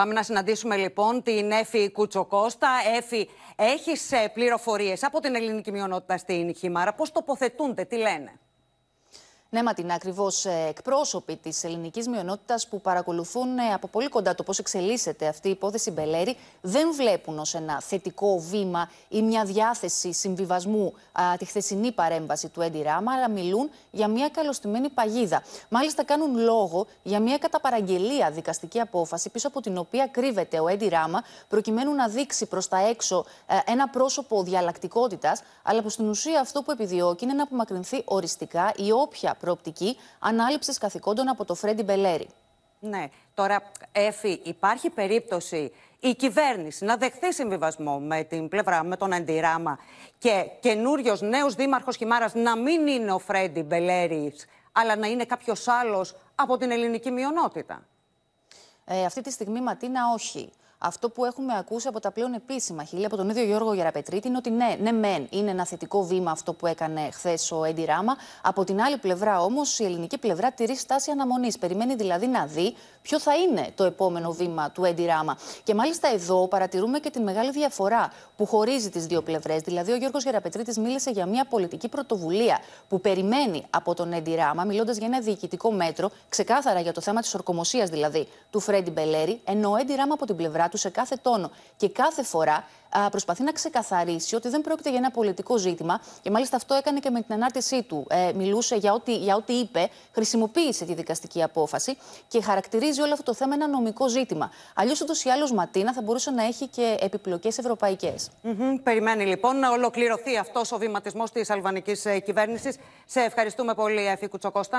Πάμε να συναντήσουμε λοιπόν την Εφη Κουτσοκώστα. Εφη, έχεις ε, πληροφορίες από την ελληνική μειονότητα στην Χήμαρα. Πώς τοποθετούνται, τι λένε την ακριβώς ε, εκπρόσωποι της ελληνικής μειονότητας που παρακολουθούν ε, από πολύ κοντά το πώς εξελίσσεται αυτή η υπόθεση Μπελέρη, δεν βλέπουν ως ένα θετικό βήμα ή μια διάθεση συμβιβασμού α, τη χθεσινή παρέμβαση του Έντι Ράμα, αλλά μιλούν για μια καλωστημένη παγίδα. Μάλιστα, κάνουν λόγο για μια καταπαραγγελία δικαστική απόφαση, πίσω από την οποία κρύβεται ο Έντι Ράμα, προκειμένου να δείξει προς τα έξω ε, ένα πρόσωπο διαλλακτικότητας, αλλά που στην ουσία αυτό που επιδιώκει είναι να απομακρυνθεί οριστικά η όποια προοπτική ανάληψης καθηκόντων από το Φρέντι Μπελέρη. Ναι. Τώρα, Εφη, υπάρχει περίπτωση η κυβέρνηση να δεχθεί συμβιβασμό με την πλευρά, με τον αντιράμα και καινούριος νέος δήμαρχος Χιμάρας να μην είναι ο Φρέντι Μπελέρης, αλλά να είναι κάποιος άλλος από την ελληνική μειονότητα. Ε, αυτή τη στιγμή, Ματίνα, όχι αυτό που έχουμε ακούσει από τα πλέον επίσημα χείλη, από τον ίδιο Γιώργο Γεραπετρίτη, είναι ότι ναι, ναι, μεν είναι ένα θετικό βήμα αυτό που έκανε χθες ο Έντι Ράμα. Από την άλλη πλευρά όμως, η ελληνική πλευρά τηρεί στάση αναμονής. Περιμένει δηλαδή να δει ποιο θα είναι το επόμενο βήμα του Έντι Ράμα. Και μάλιστα εδώ παρατηρούμε και την μεγάλη διαφορά που χωρίζει τις δύο πλευρές. Δηλαδή, ο Γιώργος Γεραπετρίτης μίλησε για μια πολιτική πρωτοβουλία που περιμένει από τον Έντι Ράμα, μιλώντας για ένα διοικητικό μέτρο, ξεκάθαρα για το θέμα της ορκομοσίας δηλαδή του Φρέντι Μπελέρη, ενώ ο Έντι Ράμα από την πλευρά του σε κάθε τόνο και κάθε φορά α, προσπαθεί να ξεκαθαρίσει ότι δεν πρόκειται για ένα πολιτικό ζήτημα. Και μάλιστα αυτό έκανε και με την ανάρτησή του. Ε, μιλούσε για ό,τι, για ό,τι είπε, χρησιμοποίησε τη δικαστική απόφαση και χαρακτηρίζει όλο αυτό το θέμα ένα νομικό ζήτημα. Αλλιώς ούτως ή άλλως Ματίνα θα μπορούσε να έχει και επιπλοκές ευρωπαϊκές. Περιμένει λοιπόν να ολοκληρωθεί αυτός ο βηματισμός της αλβανικής ε, κυβέρνησης. Σε ευχαριστούμε πολύ, Εφή Κουτσοκώστα.